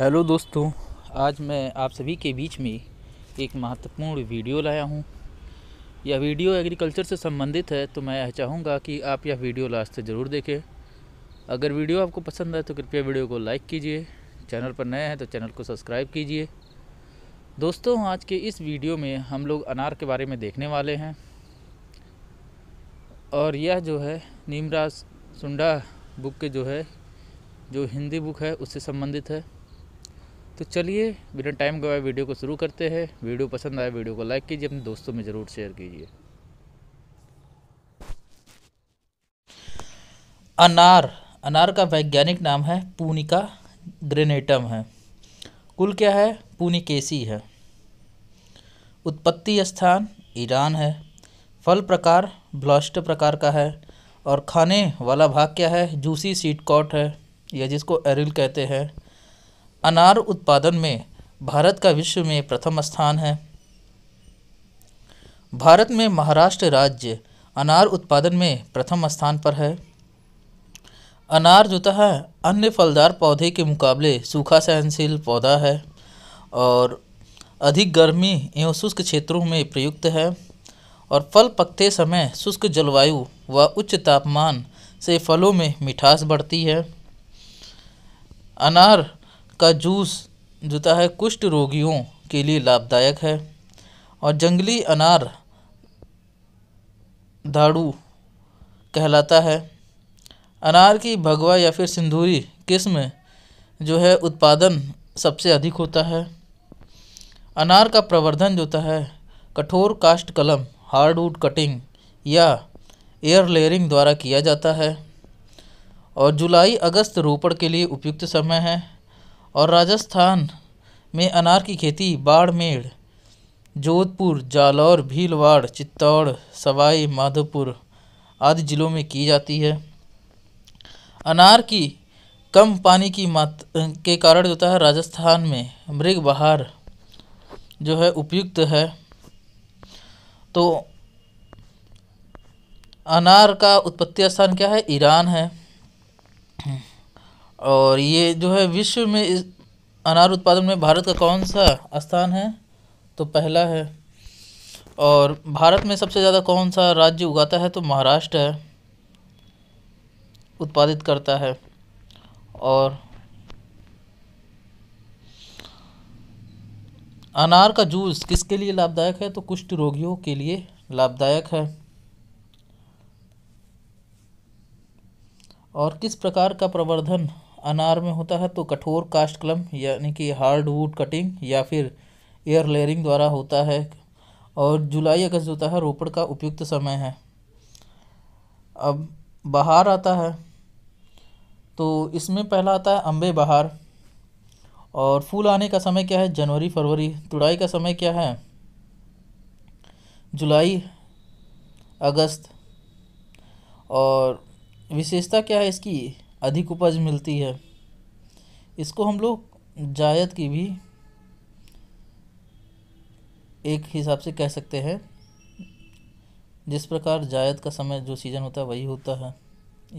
Hello दोस्तों आज मैं आप सभी के बीच में एक महत्वपूर्ण वीडियो लाया हूं। यह वीडियो एग्रीकल्चर से संबंधित है तो मैं यह चाहूँगा कि आप यह वीडियो लास्ट से ज़रूर देखें अगर वीडियो आपको पसंद आए तो कृपया वीडियो को लाइक कीजिए चैनल पर नए हैं तो चैनल को सब्सक्राइब कीजिए दोस्तों आज के इस वीडियो में हम लोग अनार के बारे में देखने वाले हैं और यह जो है नीमराज सुंडा बुक के जो है जो हिंदी बुक है उससे संबंधित है तो चलिए बिना टाइम गवाए वीडियो को शुरू करते हैं वीडियो पसंद आए वीडियो को लाइक कीजिए अपने दोस्तों में ज़रूर शेयर कीजिए अनार अनार का वैज्ञानिक नाम है पूनिका ग्रेनेटम है कुल क्या है पूनिकेसी है उत्पत्ति स्थान ईरान है फल प्रकार ब्लास्ट प्रकार का है और खाने वाला भाग क्या है जूसी सीट कॉट है या जिसको एरिल कहते हैं अनार उत्पादन में भारत का विश्व में प्रथम स्थान है भारत में महाराष्ट्र राज्य अनार उत्पादन में प्रथम स्थान पर है अनार है अन्य फलदार पौधे के मुकाबले सूखा सहनशील पौधा है और अधिक गर्मी एवं शुष्क क्षेत्रों में प्रयुक्त है और फल पकते समय शुष्क जलवायु व उच्च तापमान से फलों में मिठास बढ़ती है अनार का जूस जुता है कुष्ठ रोगियों के लिए लाभदायक है और जंगली अनार दाड़ू कहलाता है अनार की भगवा या फिर सिंदूरी किस्म जो है उत्पादन सबसे अधिक होता है अनार का प्रवर्धन जो होता है कठोर कास्ट कलम हार्डवुड कटिंग या एयर लेयरिंग द्वारा किया जाता है और जुलाई अगस्त रोपण के लिए उपयुक्त समय है और राजस्थान में अनार की खेती बाड़मेर जोधपुर जालौर भीलवाड़ चित्तौड़ सवाई माधोपुर आदि ज़िलों में की जाती है अनार की कम पानी की मात के कारण जो होता है राजस्थान में मृग बहार जो है उपयुक्त है तो अनार का उत्पत्ति स्थान क्या है ईरान है और ये जो है विश्व में इस अनार उत्पादन में भारत का कौन सा स्थान है तो पहला है और भारत में सबसे ज़्यादा कौन सा राज्य उगाता है तो महाराष्ट्र है उत्पादित करता है और अनार का जूस किसके लिए लाभदायक है तो कुष्ठ रोगियों के लिए लाभदायक है और किस प्रकार का प्रवर्धन अनार में होता है तो कठोर कास्ट कलम यानी कि हार्डवुड कटिंग या फिर एयर लेयरिंग द्वारा होता है और जुलाई अगस्त होता है रोपड़ का उपयुक्त समय है अब बाहर आता है तो इसमें पहला आता है अम्बे बहार और फूल आने का समय क्या है जनवरी फरवरी तुड़ाई का समय क्या है जुलाई अगस्त और विशेषता क्या है इसकी अधिक उपज मिलती है इसको हम लोग जायद की भी एक हिसाब से कह सकते हैं जिस प्रकार जायद का समय जो सीज़न होता है वही होता है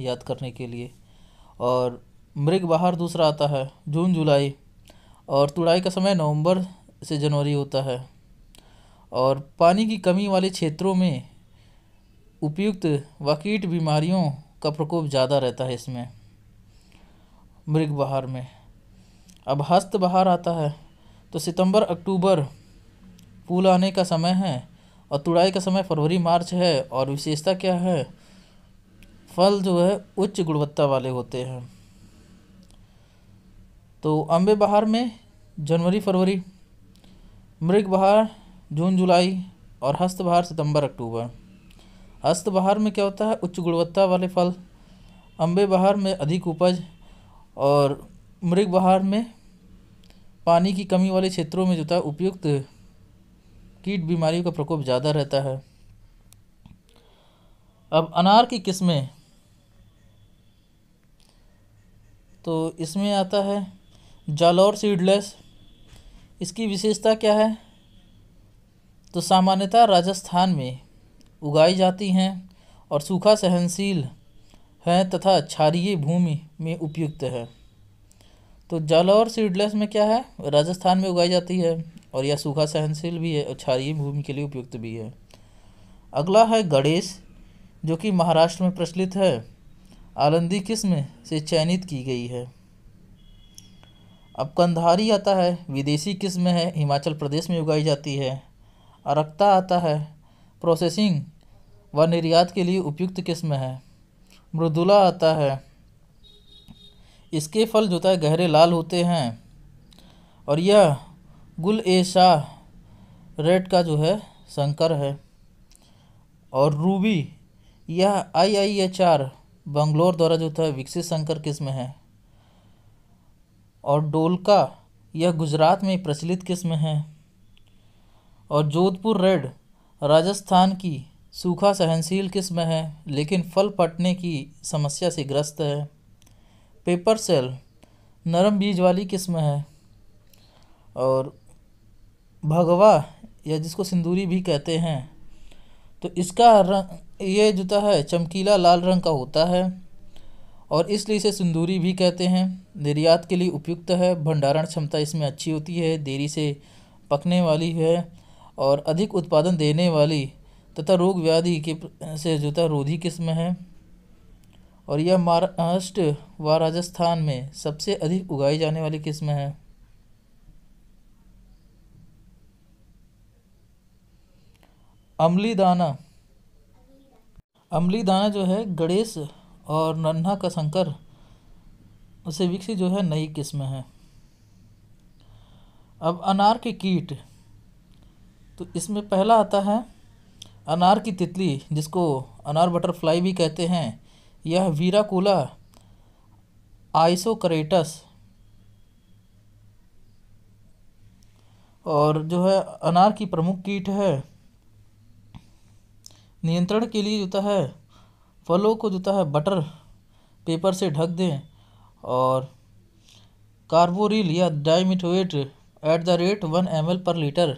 याद करने के लिए और मृग बाहर दूसरा आता है जून जुलाई और तुड़ाई का समय नवंबर से जनवरी होता है और पानी की कमी वाले क्षेत्रों में उपयुक्त वकीट बीमारियों का प्रकोप ज़्यादा रहता है इसमें मृग बहार में अब हस्त बहार आता है तो सितंबर अक्टूबर फूल आने का समय है और तुड़ाई का समय फरवरी मार्च है और विशेषता क्या है फल जो है उच्च गुणवत्ता वाले होते हैं तो अम्बे बहार में जनवरी फरवरी मृग बहार जून जुलाई और हस्त बहार सितंबर अक्टूबर हस्त बहार में क्या होता है उच्च गुणवत्ता वाले फल अम्बे बहार में अधिक उपज और मृग बहार में पानी की कमी वाले क्षेत्रों में जो था उपयुक्त कीट बीमारियों का प्रकोप ज़्यादा रहता है अब अनार की किस्में तो इसमें आता है जालौर सीडलेस इसकी विशेषता क्या है तो सामान्यतः राजस्थान में उगाई जाती हैं और सूखा सहनशील है तथा क्षारीय भूमि में उपयुक्त है तो जालौर सीडलेस में क्या है राजस्थान में उगाई जाती है और यह सूखा सहनशील भी है और क्षारीय भूमि के लिए उपयुक्त भी है अगला है गणेश जो कि महाराष्ट्र में प्रचलित है आलंदी किस्म से चयनित की गई है अब कंधारी आता है विदेशी किस्म है हिमाचल प्रदेश में उगाई जाती है अरक्ता आता है प्रोसेसिंग व निर्यात के लिए उपयुक्त किस्म है मृदुला आता है इसके फल जोता है गहरे लाल होते हैं और यह गुल ए शाह रेड का जो है शंकर है और रूबी यह I I H R Bangalore द्वारा जो था विकसित शंकर किस्म है और डोलका यह गुजरात में प्रचलित किस्म है और जोधपुर रेड राजस्थान की सूखा सहनशील किस्म है लेकिन फल फटने की समस्या से ग्रस्त है पेपर सेल नरम बीज वाली किस्म है और भगवा या जिसको सिंदूरी भी कहते हैं तो इसका रंग ये जूता है चमकीला लाल रंग का होता है और इसलिए इसे सिंदूरी भी कहते हैं निर्यात के लिए उपयुक्त है भंडारण क्षमता इसमें अच्छी होती है देरी से पकने वाली है और अधिक उत्पादन देने वाली तथा रोग व्याधि के से जुता रोधी किस्म है और यह महाराष्ट्र व राजस्थान में सबसे अधिक उगाई जाने वाली किस्म है अमली दाना अमली दाना जो है गणेश और नन्हा का शंकर उसे विकसित जो है नई किस्म है अब अनार के कीट तो इसमें पहला आता है अनार की तितली जिसको अनार बटरफ्लाई भी कहते हैं यह वीराकूला आइसोकरेटस और जो है अनार की प्रमुख कीट है नियंत्रण के लिए जोता है फलों को जोता है बटर पेपर से ढक दें और कार्बोरिल या dimethoate at the rate one M per litre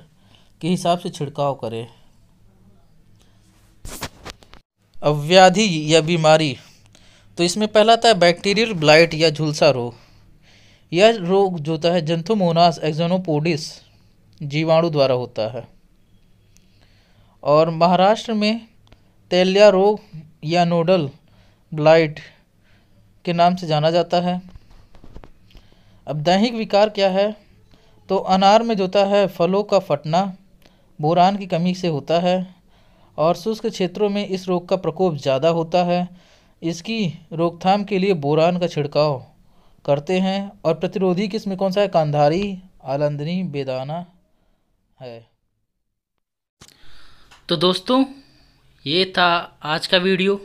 के हिसाब से छिड़काव करें अव्याधि या बीमारी तो इसमें पहला आता है बैक्टीरियल ब्लाइट या झुलसा रोग यह रोग जो होता है जंथुमोनास एक्जोनोपोडिस जीवाणु द्वारा होता है और महाराष्ट्र में तेलिया रोग या नोडल ब्लाइट के नाम से जाना जाता है अब दैहिक विकार क्या है तो अनार में जो होता है फलों का फटना बोरान की कमी से होता है और शुष्क क्षेत्रों में इस रोग का प्रकोप ज़्यादा होता है इसकी रोकथाम के लिए बोरान का छिड़काव करते हैं और प्रतिरोधी किस्म कौन सा है कांधारी आलंदनी बेदाना है तो दोस्तों ये था आज का वीडियो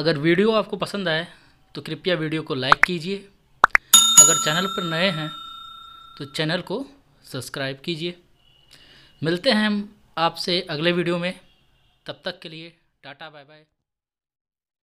अगर वीडियो आपको पसंद आए तो कृपया वीडियो को लाइक कीजिए अगर चैनल पर नए हैं तो चैनल को सब्सक्राइब कीजिए मिलते हैं हम आपसे अगले वीडियो में तब तक के लिए टाटा बाय बाय